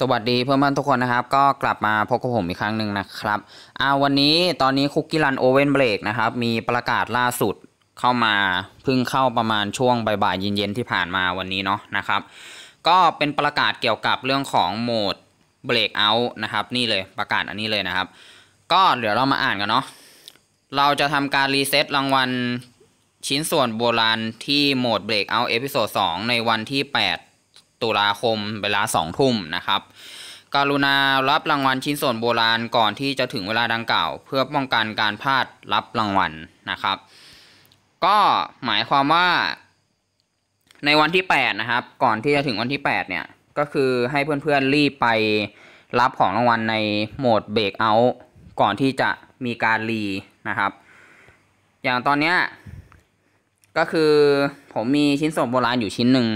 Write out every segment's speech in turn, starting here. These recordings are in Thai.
สวัสดีเพื่อนเพื่อนทุกคนนะครับ ก็กลับมาพบกับผมอีกครั้งหนึ่งนะครับอ่าวันนี้ตอนนี้คุกกี้รันโอเว่นเบรกนะครับมีประกาศล่าสุดเข้ามาเพิ่งเข้าประมาณช่วงบ่ายเย็นๆที่ผ่านมาวันนี้เนาะนะครับก็เป็นประกาศเกี่ยวกับเรื่องของโหมดเบรกเอาท์นะครับ นี่เลยประกาศอันนี้เลยนะครับ ก็เดี๋ยวเรามาอ่านกันเนาะเราจะทำการรีเซ็ตรางวัลชิ้นส่วนโบราณที่โหมดเบรกเอาท์เอพิโซดงในวันที่ 8ตุลาคมเวลาสองทุ่มนะครับกรุณารับรางวัลชิ้นส่วนโบราณก่อนที่จะถึงเวลาดังกล่าว เพื่อป้องกันการพลาดรับรางวัลนะครับ ก็หมายความว่าในวันที่8นะครับก่อนที่จะถึงวันที่8เนี่ยก็คือให้เพื่อนๆรีบไปรับของรางวัลในโหมดเบรกเอาก่อนที่จะมีการรีนะครับ อย่างตอนเนี้ยก็คือผมมีชิ้นส่วนโบราณอยู่ชิ้นหนึ่ง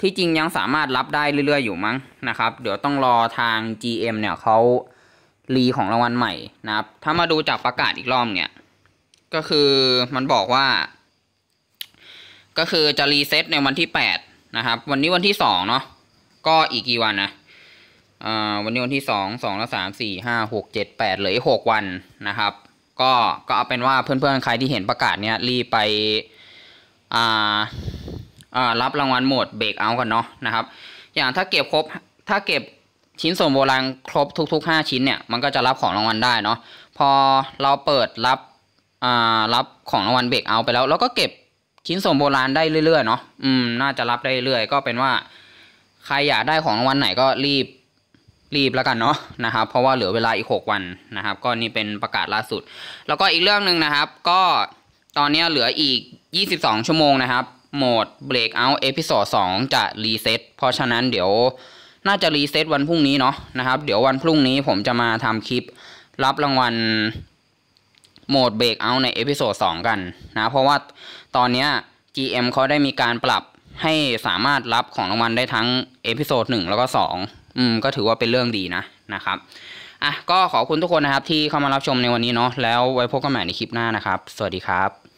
ที่จริงยังสามารถรับได้เรื่อย ๆอยู่มั้งนะครับ เดี๋ยวต้องรอทาง GM เนี่ย เขารีของรางวัลใหม่นะครับ ถ้ามาดูจากประกาศอีกรอบเนี่ยก็คือมันบอกว่า ก็คือจะรีเซ็ตในวันที่ 8 นะครับ วันนี้วันที่สองเนาะก็อีกกี่วันนะวันนี้วันที่สองสองแล้วสามสี่ห้าหกเจ็ดแปดเหลืออีกหกวันนะครับ ก็ก็เอาเป็นว่าเพื่อนๆใครที่เห็นประกาศเนี้ยรีไปอ่ารับรางวัลหมดเบรกเอากันเนาะนะครับ อย่างถ้าเก็บครบถ้าเก็บชิ้นส่วนโบราณครบทุกๆ5ชิ้นเนี่ย มันก็จะรับของรางวัลได้เนาะพอเราเปิดรับรับของรางวัลเบรกเอาไปแล้วเราก็เก็บชิ้นส่วนโบราณได้เรื่อยๆ เนาะอืมน่าจะรับได้เรื่อยก็เป็นว่าใครอยากได้ของรางวัลไหนก็รีบรีบแล้วกันเนาะนะครับ เพราะว่าเหลือเวลาอีก6วันนะครับ ก็นี่เป็นประกาศล่าสุด แล้วก็อีกเรื่องหนึ่งนะครับ ก็ตอนนี้เหลืออีก22 ชั่วโมงนะครับโหมด Breakout เอพิโซด2จะรีเซ็ตเพราะฉะนั้นเดี๋ยวน่าจะรีเซ็ตวันพรุ่งนี้เนาะนะครับ เดี๋ยววันพรุ่งนี้ผมจะมาทำคลิป รับรางวัลโหมดเบรกเอาในเอพิโซด2กันนะ เพราะว่าตอนนี้ GM เขาได้มีการปรับให้สามารถรับของรางวัลได้ทั้งเอพิโซด1แล้วก็ 2 อืม ก็ถือว่าเป็นเรื่องดีนะนะครับ อ่ะก็ขอบคุณทุกคนนะครับที่เข้ามารับชมในวันนี้เนาะแล้วไว้พบกันใหม่ในคลิปหน้านะครับ สวัสดีครับ